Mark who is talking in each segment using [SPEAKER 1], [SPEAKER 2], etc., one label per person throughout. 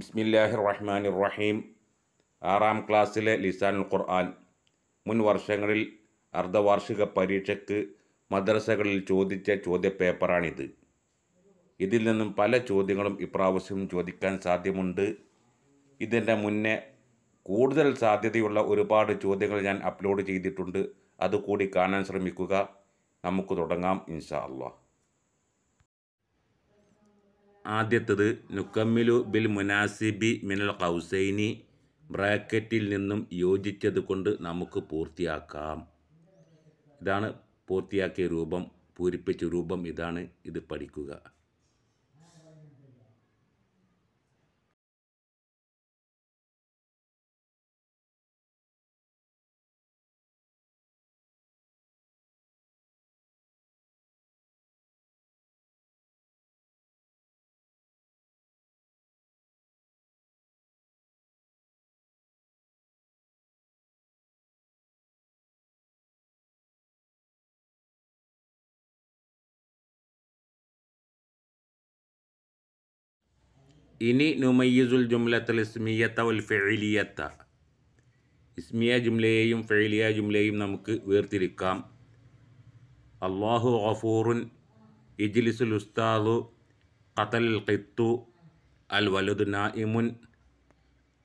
[SPEAKER 1] ബിസ്മില്ലാഹി റഹ്മാൻ റഹീം ആറാം ക്ലാസ്സിലെ ലിസാനുൽ ഖുർആൻ മുൻ വർഷങ്ങളിൽ അർദ്ധവാർഷിക പരീക്ഷയ്ക്ക് മദ്രസകളിൽ ചോദിച്ച ചോദ്യപേപ്പറാണിത് ഇതിൽ നിന്നും പല ചോദ്യങ്ങളും ഇപ്രാവശ്യം ചോദിക്കാൻ സാധ്യമുണ്ട് ഇതിൻ്റെ മുന്നേ കൂടുതൽ സാധ്യതയുള്ള ഒരുപാട് ചോദ്യങ്ങൾ ഞാൻ അപ്ലോഡ് ചെയ്തിട്ടുണ്ട് അതുകൂടി കാണാൻ ശ്രമിക്കുക നമുക്ക് തുടങ്ങാം ഇൻഷാ അള്ളാഹ് ആദ്യത്തത് നുക്കമ്മിലു ബിൽ മുനാസിബി മിനൽ കൗസൈനി ബ്രാക്കറ്റിൽ നിന്നും യോജിച്ചത് കൊണ്ട് നമുക്ക് പൂർത്തിയാക്കാം ഇതാണ് പൂർത്തിയാക്കിയ രൂപം പൂരിപ്പിച്ച രൂപം ഇതാണ് ഇത് പഠിക്കുക إني نميز الجملة الاسمية والفعلية اسمية جملة يوم فعلية جملة يوم نمك ويرتلقام الله غفور يجلس الأستاذ قتل القط الولد نائم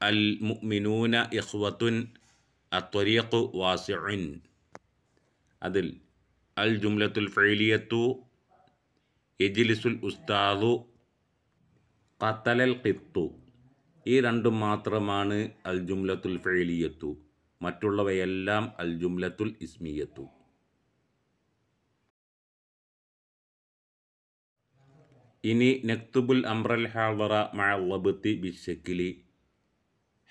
[SPEAKER 1] المؤمنون إخوة الطريق واسع هذا الجملة الفعلية يجلس الأستاذ കത്തലൽ കിത്തു ഈ രണ്ടും മാത്രമാണ് അൽ ജുംലത്തുൽ ഫെയിലിയത്തു മറ്റുള്ളവയെല്ലാം അൽ ജുംലത്തുൽ ഇസ്മിയത്തു ഇനി നെക്തുബുൽ അംറൽ ഹാളറ മഴബത്തി ബിഷക്കിലി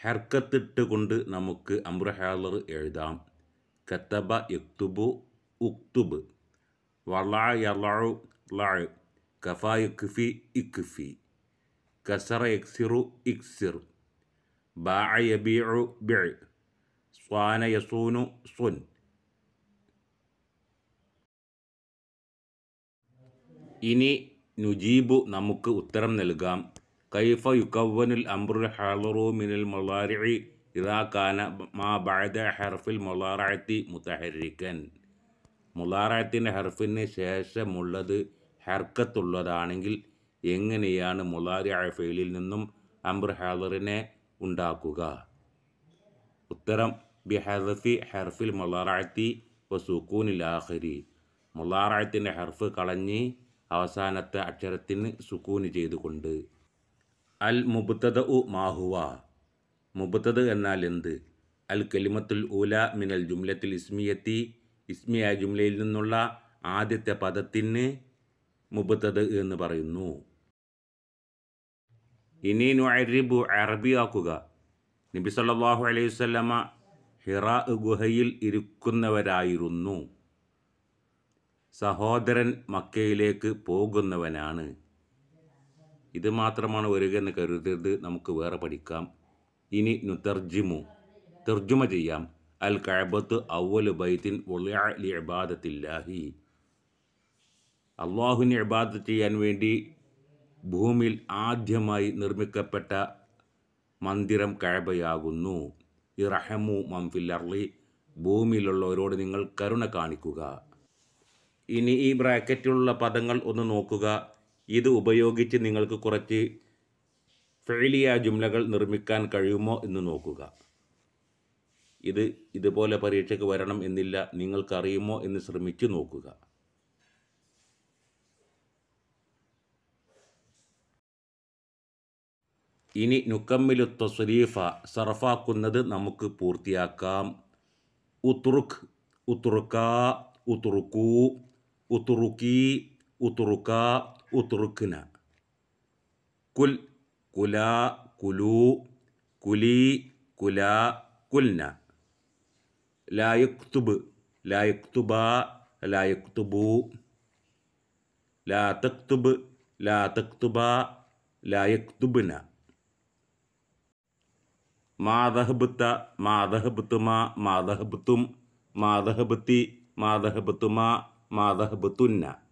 [SPEAKER 1] ഹർക്കത്തിട്ട് കൊണ്ട് നമുക്ക് അമ്ര ഹാളർ എഴുതാം കത്തബ യക്തുബു ഉക്തുബ് വള യളു ലഴ് കഫ യക്ഫി ഇക്ഫി കസറ എക്സിറു ഇക്സിർ ബാഅ യബീഉ ബിഅ് സ്വാന യസൂനു സുൻ ഇനി നുജീബു നമുക്ക് ഉത്തരം നൽകാം കൈഫ യുക്കവ്വനുൽ അംറുൽ ഹളറു മിനൽ മൊളാരി ഇതാക്കാന മാ ബഅദ ഹർഫിൽ മൊളാറായത്തി മുത്തഹരിക്കൻ മൊളാറായത്തിൻ്റെ ഹർഫിന് ശേഷമുള്ളത് ഹർക്കത്തുള്ളതാണെങ്കിൽ എങ്ങനെയാണ് മുലാരി ഫെയിലിൽ നിന്നും അംർ ഹാദറിനെ ഉണ്ടാക്കുക ഉത്തരം ബി ഹെർഫിൽ മുലാറാഴ്ത്തി വസുക്കൂനിൽ ആഹരി മുലാറായത്തിൻ്റെ ഹെർഫ് കളഞ്ഞ് അവസാനത്തെ അക്ഷരത്തിന് സുക്കൂന് ചെയ്തുകൊണ്ട് അൽ മുബത്തദ ഉ മാഹുവ മുബത്തദ് എന്നാൽ എന്ത് അൽ കലിമത്തുൽ ഊല മിനൽ ജുംലത്തിൽ ഇസ്മിയത്തി ഇസ്മിയ ജുംലയിൽ നിന്നുള്ള ആദ്യത്തെ പദത്തിന് മുബത്തദ് എന്ന് പറയുന്നു ഇനി നുഅരിബു അറബിയാക്കുക നബി സല്ലാഹു അലൈഹി വല്ലമ ഹിറാ ഗുഹയിൽ ഇരിക്കുന്നവരായിരുന്നു സഹോദരൻ മക്കയിലേക്ക് പോകുന്നവനാണ് ഇത് മാത്രമാണ് വരിക എന്ന് കരുതരുത് നമുക്ക് വേറെ പഠിക്കാം ഇനി നുതർജിമു തർജുമ ചെയ്യാം അൽ കഴബത്ത് ഔവല് ബൈത്തിൻ ലി ഇബാദത്തില്ലാഹി അള്ളാഹുവിനെ ഇബാദത്ത് ചെയ്യാൻ വേണ്ടി ഭൂമിയിൽ ആദ്യമായി നിർമ്മിക്കപ്പെട്ട മന്ദിരം കഴബയാകുന്നു ഇറഹമു മംഫില്ലർലി ഭൂമിയിലുള്ളവരോട് നിങ്ങൾ കരുണ കാണിക്കുക ഇനി ഈ ബ്രാക്കറ്റിലുള്ള പദങ്ങൾ ഒന്ന് നോക്കുക ഇത് ഉപയോഗിച്ച് നിങ്ങൾക്ക് കുറച്ച് ഫെയിലിയ ജുംലകൾ നിർമ്മിക്കാൻ കഴിയുമോ എന്ന് നോക്കുക ഇത് ഇതുപോലെ പരീക്ഷയ്ക്ക് വരണം എന്നില്ല നിങ്ങൾക്കറിയുമോ എന്ന് ശ്രമിച്ചു നോക്കുക ഇനി നുക്കമ്മിലു തൊസുലീഫ സറഫാക്കുന്നത് നമുക്ക് പൂർത്തിയാക്കാം ഉത്രുക് ഉത്രുക ഉത്തുറുക്കൂ ഉത്തുറുക്കി ഉത്രുക ഉത്തുറുക്കിന് കുൽ കുല കുലു കുലി കുല കുൽന ലായുക്തുബ് ലായുക്തുബ ലായുക്തുബു ലാ തക്തുബ് ലാ തക്തുബ ലാ യക്തുബ്ന மாதஹபுத்த மாதஹபுத்துமா மாதஹபுத்தும் மாதஹபுத்தி மாதஹபுத்துமா மாதஹபுத்துன்ன